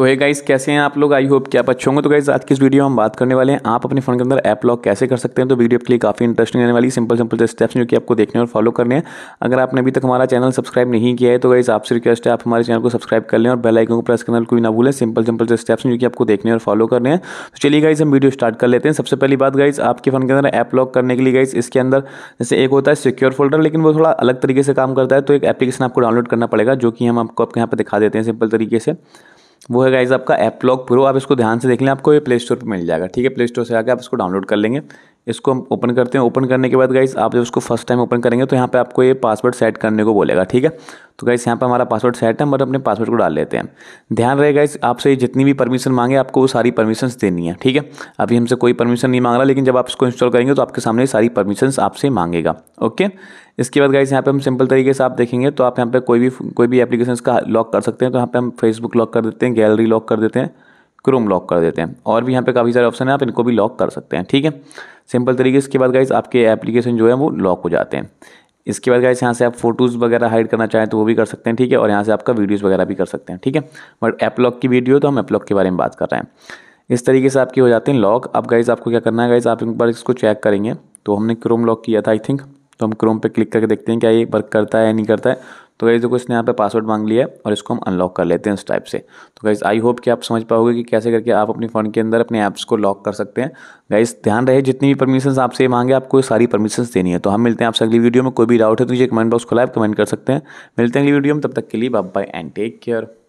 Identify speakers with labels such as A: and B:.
A: तो है गाइस कैसे हैं आप लोग आई होप कि आप अच्छे होंगे तो गाइस आज की इस वीडियो में हम बात करने वाले हैं आप अपने फोन के अंदर ऐप लॉक कैसे कर सकते हैं तो वीडियो आपके लिए काफ़ी इंटरेस्टिंग रहने वाली सिंपल सिंपल स्टेप्स जो कि आपको देखने और फॉलो करने हैं अगर आपने अभी तक हमारा चैनल सब्सक्राइब नहीं किया है तो गाइस आपसे रिक्वेस्ट है आप हमारे चैनल को सब्सक्राइब कर लें और बेल आइकन को प्रेस करना कोई ना भूलें सिंपल सिंपल स्टेप्स जो कि आपको देखने और फॉलो करने हैं तो चलिए गाइज हम वीडियो स्टार्ट कर लेते हैं सबसे पहली बात गाइज आपके फोन के अंदर ऐप लॉक करने के लिए गाइज इसके अंदर जैसे एक होता है सिक्योर फोल्डर लेकिन वो थोड़ा अलग तरीके से काम करता है तो एक एप्लीकेशन आपको डाउनलोड करना पड़ेगा जो कि हम आपको आपके यहाँ पर दिखा देते हैं सिंपल तरीके से वो है गाइज आपका एप लॉग प्रो आप इसको ध्यान से देख लें आपको ये प्ले स्टोर पर मिल जाएगा ठीक है प्ले स्टोर से आके आप इसको डाउनलोड कर लेंगे इसको हम ओपन करते हैं ओपन करने के बाद गाइज आप जब इसको फर्स्ट टाइम ओपन करेंगे तो यहाँ पे आपको ये पासवर्ड सेट करने को बोलेगा ठीक है तो गाइस यहाँ पर हमारा पासवर्ड सेट है हम अपने पासवर्ड को डाल लेते हैं ध्यान रहे गाइस आपसे जितनी भी परमिशन मांगे आपको वो सारी परमिशंस देनी है ठीक है अभी हमसे कोई परमिशन नहीं मांग रहा लेकिन जब आप इसको इंस्टॉल करेंगे तो आपके सामने सारी परमिशंस आपसे मांगेगा ओके इसके बाद गाइस यहाँ पे हम सिंपल तरीके से आप देखेंगे तो आप यहाँ पे कोई भी कोई भी एप्लीकेशन का लॉक कर सकते हैं तो यहाँ पे हम फेसबुक लॉक कर देते हैं गैलरी लॉक कर देते हैं क्रोम लॉक कर देते हैं और भी यहाँ पे काफ़ी सारे ऑप्शन हैं आप इनको भी लॉक कर सकते हैं ठीक है सिंपल तरीके से इसके बाद गाइज आपके एप्लीकेशन जो है वो लॉक हो जाते हैं इसके बाद गाइस यहाँ से आप फोटोज़ वगैरह हाइड करना चाहें तो वो भी कर सकते हैं ठीक है और यहाँ से आपका वीडियोज़ वगैरह भी कर सकते हैं ठीक है बट ऐप लॉक की वीडियो तो हम ऐप लॉक के बारे में बात कर रहे हैं इस तरीके से आपके हो जाते हैं लॉक अब गाइज़ आपको क्या करना है गाइज़ आप एक बार इसको चेक करेंगे तो हमने क्रोम लॉक किया था आई थिंक तो हम क्रोम पे क्लिक करके देखते हैं क्या ये वर्क करता है या नहीं करता है तो गाइज़ देखो इसने यहाँ पे पासवर्ड मांग लिया है और इसको हम अनलॉक कर लेते हैं इस टाइप से तो गाइज़ आई होप कि आप समझ पाओगे कि कैसे करके आप अपने फ़ोन के अंदर अपने ऐप्स को लॉक कर सकते हैं गाइज़ ध्यान रहे जितनी भी परमिशन आपसे मांगे आपको सारी परमिशन देनी है तो हम मिलते हैं आपसे अगली वीडियो में कोई भी डाउट है तो ये कमेंट बॉक्स खुला कमेंट कर सकते हैं मिलते हैं अगली वीडियो में तब तक के लिए बाय एंड टेक केयर